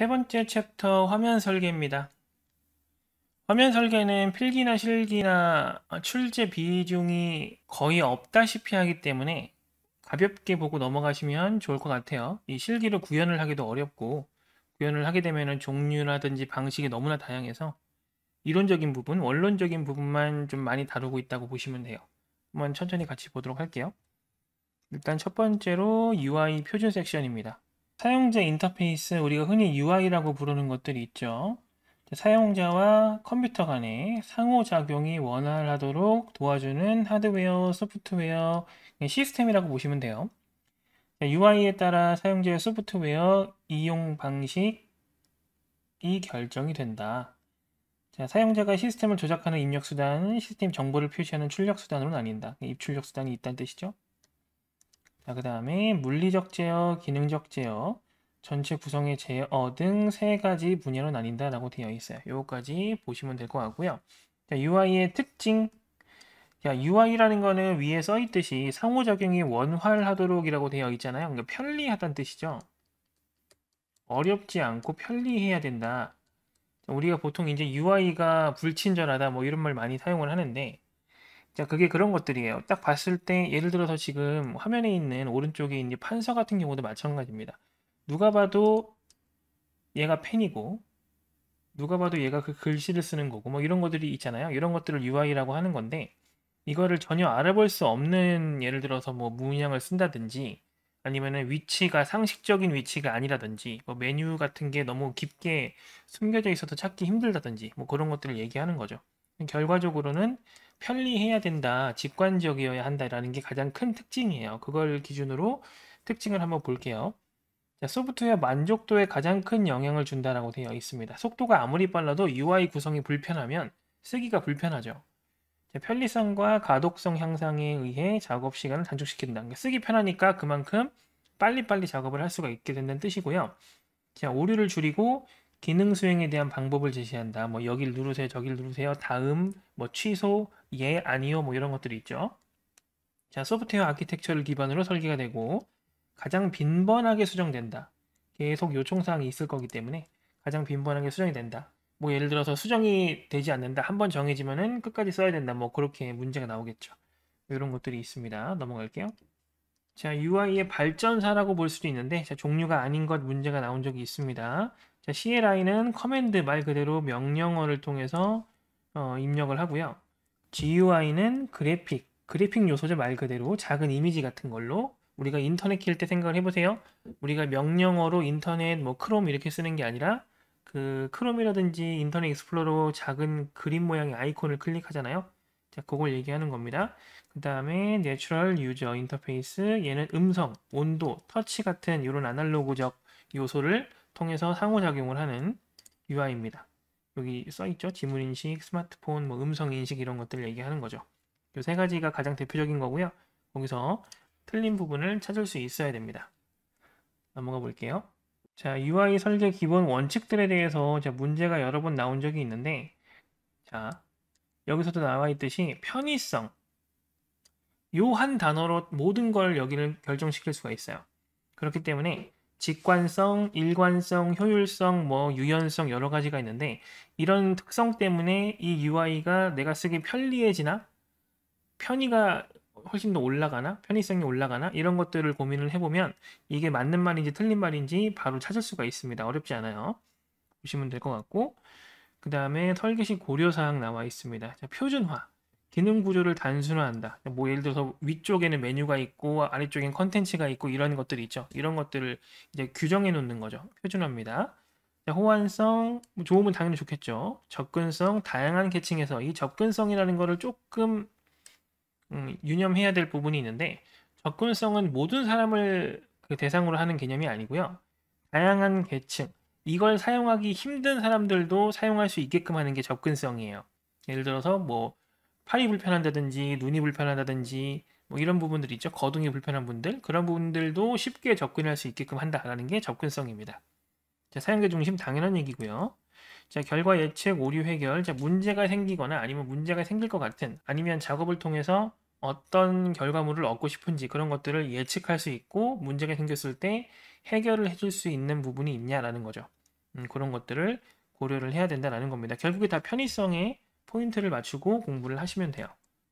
세 번째 챕터 화면 설계입니다. 화면 설계는 필기나 실기나 출제 비중이 거의 없다시피 하기 때문에 가볍게 보고 넘어가시면 좋을 것 같아요. 이 실기로 구현을 하기도 어렵고 구현을 하게 되면 종류라든지 방식이 너무나 다양해서 이론적인 부분, 원론적인 부분만 좀 많이 다루고 있다고 보시면 돼요. 한번 천천히 같이 보도록 할게요. 일단 첫 번째로 UI 표준 섹션입니다. 사용자 인터페이스 우리가 흔히 UI라고 부르는 것들이 있죠. 사용자와 컴퓨터 간의 상호작용이 원활하도록 도와주는 하드웨어, 소프트웨어, 예, 시스템이라고 보시면 돼요. UI에 따라 사용자의 소프트웨어 이용 방식이 결정이 된다. 자, 사용자가 시스템을 조작하는 입력수단, 시스템 정보를 표시하는 출력수단으로 나뉜다. 예, 입출력수단이 있다는 뜻이죠. 자, 그 다음에 물리적 제어, 기능적 제어, 전체 구성의 제어 등 세 가지 분야로 나뉜다라고 되어 있어요. 요거까지 보시면 될 것 같고요. 자, UI의 특징. 자, UI라는 거는 위에 써 있듯이 상호작용이 원활하도록이라고 되어 있잖아요. 그러니까 편리하다는 뜻이죠. 어렵지 않고 편리해야 된다. 우리가 보통 이제 UI가 불친절하다 뭐 이런 말 많이 사용을 하는데 자, 그게 그런 것들이에요. 딱 봤을 때 예를 들어서 지금 화면에 있는 오른쪽에 있는 판서 같은 경우도 마찬가지입니다. 누가 봐도 얘가 펜이고 누가 봐도 얘가 그 글씨를 쓰는 거고 뭐 이런 것들이 있잖아요. 이런 것들을 UI라고 하는 건데 이거를 전혀 알아볼 수 없는 예를 들어서 뭐 문양을 쓴다든지 아니면은 위치가 상식적인 위치가 아니라든지 뭐 메뉴 같은 게 너무 깊게 숨겨져 있어서 찾기 힘들다든지 뭐 그런 것들을 얘기하는 거죠. 결과적으로는 편리해야 된다, 직관적이어야 한다라는 게 가장 큰 특징이에요. 그걸 기준으로 특징을 한번 볼게요. 자, 소프트웨어 만족도에 가장 큰 영향을 준다라고 되어 있습니다. 속도가 아무리 빨라도 UI 구성이 불편하면 쓰기가 불편하죠. 자, 편리성과 가독성 향상에 의해 작업 시간을 단축시킨다. 그러 쓰기 편하니까 그만큼 빨리빨리 작업을 할 수가 있게 된다는 뜻이고요. 자, 오류를 줄이고 기능 수행에 대한 방법을 제시한다. 뭐 여길 누르세요, 저길 누르세요. 다음, 뭐 취소, 예, 아니요, 뭐 이런 것들이 있죠. 자, 소프트웨어 아키텍처를 기반으로 설계가 되고 가장 빈번하게 수정된다. 계속 요청사항이 있을 거기 때문에 가장 빈번하게 수정이 된다. 뭐 예를 들어서 수정이 되지 않는다. 한번 정해지면은 끝까지 써야 된다. 뭐 그렇게 문제가 나오겠죠. 이런 것들이 있습니다. 넘어갈게요. 자, UI의 발전사라고 볼 수도 있는데 자, 종류가 아닌 것 문제가 나온 적이 있습니다. 자, CLI는 커맨드 말 그대로 명령어를 통해서 어, 입력을 하고요. GUI는 그래픽, 그래픽 요소죠 말 그대로 작은 이미지 같은 걸로 우리가 인터넷 키울 때 생각을 해보세요. 우리가 명령어로 인터넷 뭐 크롬 이렇게 쓰는 게 아니라 그 크롬이라든지 인터넷 익스플로러 작은 그림 모양의 아이콘을 클릭하잖아요. 자, 그걸 얘기하는 겁니다. 그 다음에 Natural User Interface 얘는 음성, 온도, 터치 같은 이런 아날로그적 요소를 통해서 상호작용을 하는 UI입니다. 여기 써있죠. 지문인식, 스마트폰, 뭐 음성인식 이런 것들 얘기하는 거죠. 이 세 가지가 가장 대표적인 거고요. 거기서 틀린 부분을 찾을 수 있어야 됩니다. 넘어가 볼게요. 자, UI 설계 기본 원칙들에 대해서 자, 문제가 여러 번 나온 적이 있는데 자, 여기서도 나와 있듯이 편의성 요 한 단어로 모든 걸 여기를 결정시킬 수가 있어요. 그렇기 때문에 직관성, 일관성, 효율성, 뭐 유연성 여러 가지가 있는데 이런 특성 때문에 이 UI가 내가 쓰기 편리해지나 편의가 훨씬 더 올라가나 편의성이 올라가나 이런 것들을 고민을 해보면 이게 맞는 말인지 틀린 말인지 바로 찾을 수가 있습니다. 어렵지 않아요. 보시면 될 것 같고 그 다음에 털계식 고려사항 나와 있습니다. 자, 표준화 기능 구조를 단순화한다. 뭐 예를 들어서 위쪽에는 메뉴가 있고 아래쪽엔 컨텐츠가 있고 이런 것들이 있죠. 이런 것들을 이제 규정해 놓는 거죠. 표준화입니다. 호환성, 좋으면 당연히 좋겠죠. 접근성, 다양한 계층에서 이 접근성이라는 거를 조금 음, 유념해야 될 부분이 있는데 접근성은 모든 사람을 그 대상으로 하는 개념이 아니고요. 다양한 계층, 이걸 사용하기 힘든 사람들도 사용할 수 있게끔 하는 게 접근성이에요. 예를 들어서 뭐 팔이 불편한다든지 눈이 불편하다든지 뭐 이런 부분들 있죠. 거동이 불편한 분들 그런 분들도 쉽게 접근할 수 있게끔 한다라는 게 접근성입니다. 자, 사용자 중심 당연한 얘기고요. 자, 결과 예측, 오류 해결, 자, 문제가 생기거나 아니면 문제가 생길 것 같은 아니면 작업을 통해서 어떤 결과물을 얻고 싶은지 그런 것들을 예측할 수 있고 문제가 생겼을 때 해결을 해줄 수 있는 부분이 있냐라는 거죠. 음, 그런 것들을 고려를 해야 된다라는 겁니다. 결국에 다 편의성에 포인트를 맞추고 공부를 하시면 돼요.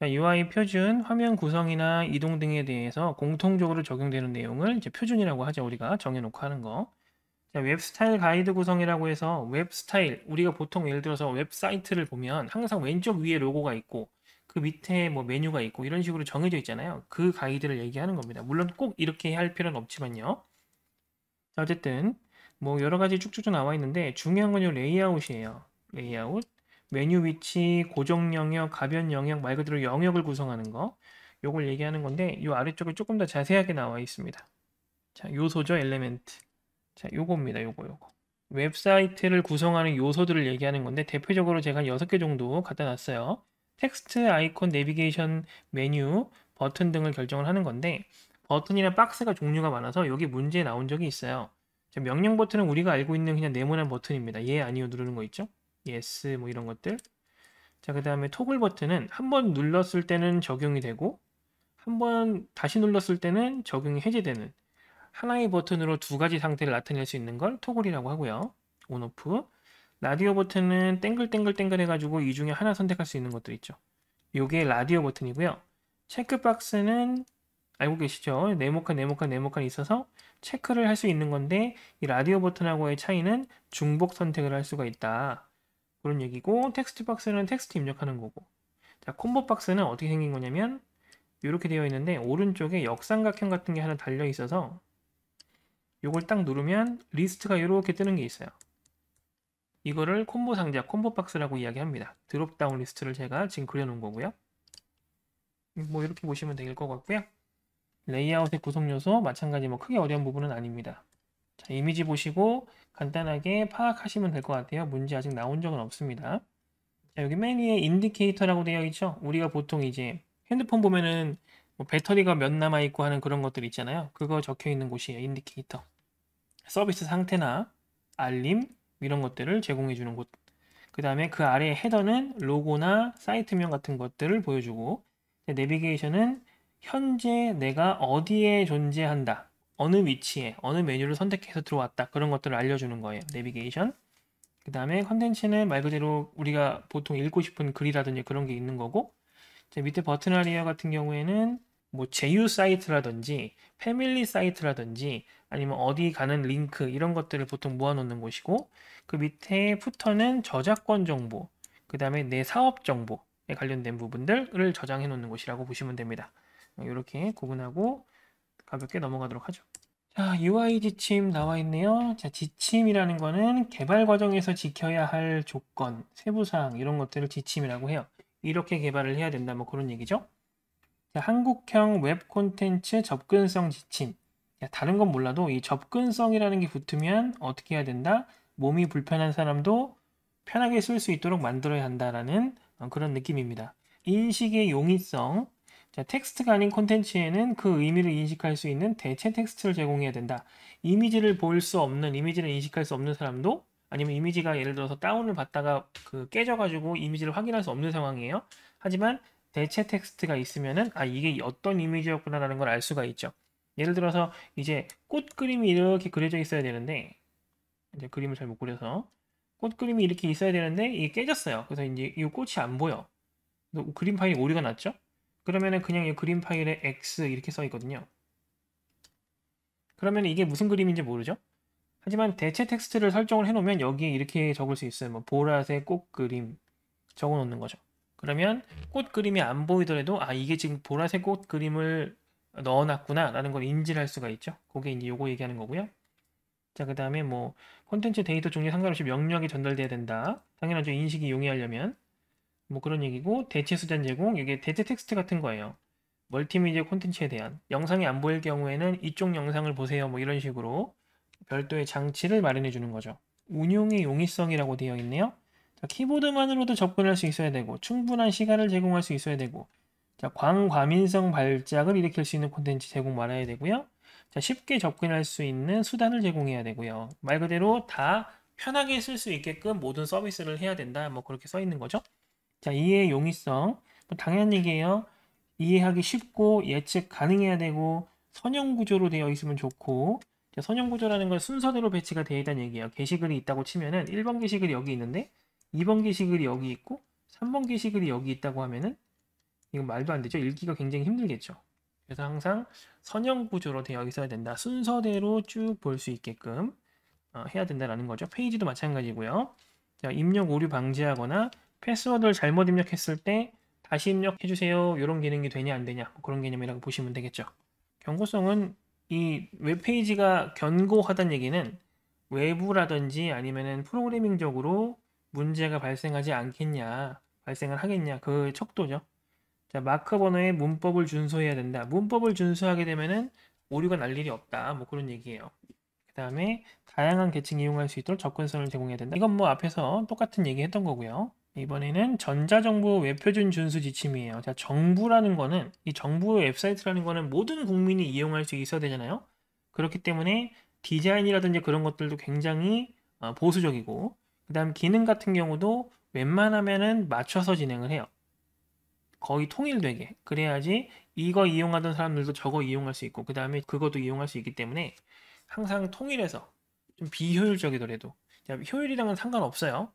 자, UI 표준, 화면 구성이나 이동 등에 대해서 공통적으로 적용되는 내용을 이제 표준이라고 하죠. 우리가 정해놓고 하는 거. 자, 웹 스타일 가이드 구성이라고 해서 웹 스타일, 우리가 보통 예를 들어서 웹사이트를 보면 항상 왼쪽 위에 로고가 있고 그 밑에 뭐 메뉴가 있고 이런 식으로 정해져 있잖아요. 그 가이드를 얘기하는 겁니다. 물론 꼭 이렇게 할 필요는 없지만요. 자, 어쨌든 뭐 여러 가지 쭉쭉쭉 나와 있는데 중요한 건요 레이아웃이에요. 레이아웃. 메뉴 위치, 고정 영역, 가변 영역, 말 그대로 영역을 구성하는 거 요걸 얘기하는 건데 요 아래쪽에 조금 더 자세하게 나와 있습니다. 자, 요소죠, 엘레멘트. 자, 요겁니다, 요거, 요거. 웹사이트를 구성하는 요소들을 얘기하는 건데 대표적으로 제가 6개 정도 갖다 놨어요. 텍스트, 아이콘, 내비게이션, 메뉴, 버튼 등을 결정을 하는 건데 버튼이나 박스가 종류가 많아서 여기 문제에 나온 적이 있어요. 자, 명령 버튼은 우리가 알고 있는 그냥 네모난 버튼입니다. 예, 아니요 누르는 거 있죠? yes 뭐 이런 것들 자 그 다음에 토글 버튼은 한 번 눌렀을 때는 적용이 되고 한 번 다시 눌렀을 때는 적용이 해제되는 하나의 버튼으로 두 가지 상태를 나타낼 수 있는 걸 토글이라고 하고요 온오프 라디오 버튼은 땡글땡글땡글 해가지고 이 중에 하나 선택할 수 있는 것들 있죠 요게 라디오 버튼이고요 체크박스는 알고 계시죠? 네모칸, 네모칸, 네모칸 있어서 체크를 할 수 있는 건데 이 라디오 버튼하고의 차이는 중복 선택을 할 수가 있다. 그런 얘기고 텍스트 박스는 텍스트 입력하는 거고 자 콤보 박스는 어떻게 생긴 거냐면 이렇게 되어 있는데 오른쪽에 역삼각형 같은 게 하나 달려 있어서 이걸딱 누르면 리스트가 이렇게 뜨는 게 있어요 이거를 콤보 상자 콤보 박스라고 이야기합니다 드롭다운 리스트를 제가 지금 그려놓은 거고요 뭐 이렇게 보시면 될 것 같고요 레이아웃의 구성 요소 마찬가지 뭐 크게 어려운 부분은 아닙니다 자, 이미지 보시고 간단하게 파악하시면 될 것 같아요. 문제 아직 나온 적은 없습니다. 자, 여기 맨 위에 인디케이터라고 되어 있죠. 우리가 보통 이제 핸드폰 보면은 뭐 배터리가 몇 남아 있고 하는 그런 것들 있잖아요. 그거 적혀 있는 곳이에요. 인디케이터. 서비스 상태나 알림 이런 것들을 제공해 주는 곳. 그 다음에 그 아래 헤더는 로고나 사이트명 같은 것들을 보여주고 내비게이션은 현재 내가 어디에 존재한다. 어느 위치에 어느 메뉴를 선택해서 들어왔다 그런 것들을 알려주는 거예요. 내비게이션. 그 다음에 컨텐츠는 말 그대로 우리가 보통 읽고 싶은 글이라든지 그런 게 있는 거고 밑에 버튼 아리아 같은 경우에는 뭐 제휴 사이트라든지 패밀리 사이트라든지 아니면 어디 가는 링크 이런 것들을 보통 모아놓는 곳이고 그 밑에 푸터는 저작권 정보 그 다음에 내 사업 정보에 관련된 부분들을 저장해 놓는 곳이라고 보시면 됩니다. 이렇게 어, 구분하고 가볍게 넘어가도록 하죠. 자, UI 지침 나와 있네요. 자, 지침이라는 거는 개발 과정에서 지켜야 할 조건, 세부사항 이런 것들을 지침이라고 해요. 이렇게 개발을 해야 된다 뭐 그런 얘기죠. 자, 한국형 웹 콘텐츠 접근성 지침. 자, 다른 건 몰라도 이 접근성이라는 게 붙으면 어떻게 해야 된다? 몸이 불편한 사람도 편하게 쓸 수 있도록 만들어야 한다라는 어, 그런 느낌입니다. 인식의 용이성, 자, 텍스트가 아닌 콘텐츠에는 그 의미를 인식할 수 있는 대체 텍스트를 제공해야 된다. 이미지를 볼 수 없는, 이미지를 인식할 수 없는 사람도 아니면 이미지가 예를 들어서 다운을 받다가 그 깨져가지고 이미지를 확인할 수 없는 상황이에요. 하지만 대체 텍스트가 있으면은 아 이게 어떤 이미지였구나라는 걸 알 수가 있죠. 예를 들어서 이제 꽃 그림이 이렇게 그려져 있어야 되는데 이제 그림을 잘 못 그려서 꽃 그림이 이렇게 있어야 되는데 이게 깨졌어요. 그래서 이제 이 꽃이 안 보여. 그림 파일이 오류가 났죠. 그러면은 그냥 이 그림 파일에 x 이렇게 써 있거든요. 그러면 이게 무슨 그림인지 모르죠? 하지만 대체 텍스트를 설정을 해놓으면 여기에 이렇게 적을 수 있어요. 뭐 보라색 꽃 그림 적어놓는 거죠. 그러면 꽃 그림이 안 보이더라도 아 이게 지금 보라색 꽃 그림을 넣어놨구나 라는 걸 인지를 할 수가 있죠. 그게 이제 요거 얘기하는 거고요. 자, 그 다음에 뭐 콘텐츠 데이터 종류 상관없이 명령이 전달돼야 된다. 당연하죠. 인식이 용이하려면. 뭐 그런 얘기고 대체 수단 제공 이게 대체 텍스트 같은 거예요. 멀티미디어 콘텐츠에 대한 영상이 안 보일 경우에는 이쪽 영상을 보세요 뭐 이런 식으로 별도의 장치를 마련해 주는 거죠. 운용의 용이성이라고 되어 있네요. 자, 키보드만으로도 접근할 수 있어야 되고 충분한 시간을 제공할 수 있어야 되고 자, 광과민성 발작을 일으킬 수 있는 콘텐츠 제공 말아야 되고요. 자, 쉽게 접근할 수 있는 수단을 제공해야 되고요. 말 그대로 다 편하게 쓸 수 있게끔 모든 서비스를 해야 된다. 뭐 그렇게 써 있는 거죠. 자, 이해 용이성. 당연한 얘기예요. 이해하기 쉽고 예측 가능해야 되고 선형 구조로 되어 있으면 좋고 자, 선형 구조라는 건 순서대로 배치가 되어 있다는 얘기예요. 게시글이 있다고 치면은 1번 게시글이 여기 있는데 2번 게시글이 여기 있고 3번 게시글이 여기 있다고 하면은 이건 말도 안 되죠. 읽기가 굉장히 힘들겠죠. 그래서 항상 선형 구조로 되어 있어야 된다. 순서대로 쭉 볼 수 있게끔 어, 해야 된다라는 거죠. 페이지도 마찬가지고요. 자, 입력 오류 방지하거나 패스워드를 잘못 입력했을 때 다시 입력해주세요. 이런 기능이 되냐 안 되냐 뭐 그런 개념이라고 보시면 되겠죠. 경고성은 이 웹페이지가 견고하다는 얘기는 외부라든지 아니면은 프로그래밍적으로 문제가 발생하지 않겠냐, 발생을 하겠냐 그 척도죠. 자, 마크 번호의 문법을 준수해야 된다. 문법을 준수하게 되면 오류가 날 일이 없다. 뭐 그런 얘기예요. 그 다음에 다양한 계층이 이용할 수 있도록 접근성을 제공해야 된다. 이건 뭐 앞에서 똑같은 얘기 했던 거고요. 이번에는 전자정부 외표준 준수 지침이에요. 자, 정부라는 거는 이 정부 웹사이트라는 거는 모든 국민이 이용할 수 있어야 되잖아요. 그렇기 때문에 디자인이라든지 그런 것들도 굉장히 어, 보수적이고 그다음 기능 같은 경우도 웬만하면은 맞춰서 진행을 해요. 거의 통일되게 그래야지 이거 이용하던 사람들도 저거 이용할 수 있고 그다음에 그것도 이용할 수 있기 때문에 항상 통일해서 좀 비효율적이더라도 자, 효율이랑은 상관없어요.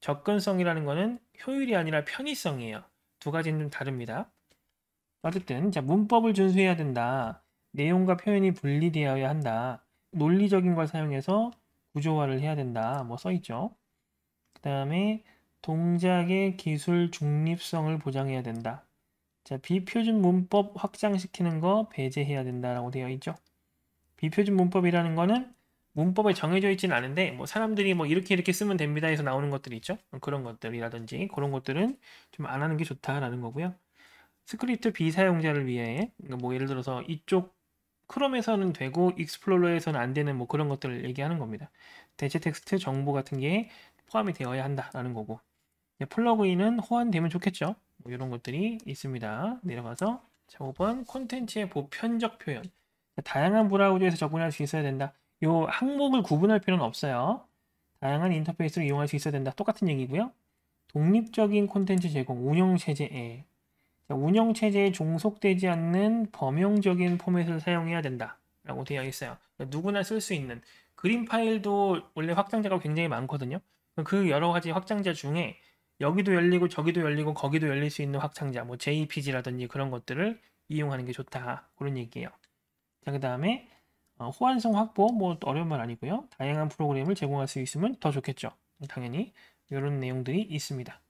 접근성이라는 것은 효율이 아니라 편의성이에요. 두 가지는 좀 다릅니다. 어쨌든 자 문법을 준수해야 된다. 내용과 표현이 분리되어야 한다. 논리적인 걸 사용해서 구조화를 해야 된다. 뭐 써있죠. 그 다음에 동작의 기술 중립성을 보장해야 된다. 자, 비표준 문법 확장시키는 거 배제해야 된다라고 되어 있죠. 비표준 문법이라는 거는 문법에 정해져 있지는 않은데 뭐 사람들이 뭐 이렇게 이렇게 쓰면 됩니다 해서 나오는 것들 있죠 그런 것들이라든지 그런 것들은 좀 안 하는 게 좋다라는 거고요 스크립트 비사용자를 위해 그러니까 뭐 예를 들어서 이쪽 크롬에서는 되고 익스플로러에서는 안 되는 뭐 그런 것들을 얘기하는 겁니다 대체 텍스트 정보 같은 게 포함이 되어야 한다라는 거고 플러그인은 호환되면 좋겠죠 뭐 이런 것들이 있습니다 내려가서 자 5번 콘텐츠의 보편적 표현 다양한 브라우저에서 접근할 수 있어야 된다 이 항목을 구분할 필요는 없어요. 다양한 인터페이스를 이용할 수 있어야 된다. 똑같은 얘기고요. 독립적인 콘텐츠 제공, 운영체제에 운영체제에 종속되지 않는 범용적인 포맷을 사용해야 된다. 라고 되어 있어요. 누구나 쓸 수 있는 그림 파일도 원래 확장자가 굉장히 많거든요. 그 여러 가지 확장자 중에 여기도 열리고 저기도 열리고 거기도 열릴 수 있는 확장자, 뭐 JPG라든지 그런 것들을 이용하는 게 좋다. 그런 얘기예요. 자, 그 다음에 어, 호환성 확보 뭐 어려운 말 아니고요. 다양한 프로그램을 제공할 수 있으면 더 좋겠죠. 당연히 이런 내용들이 있습니다.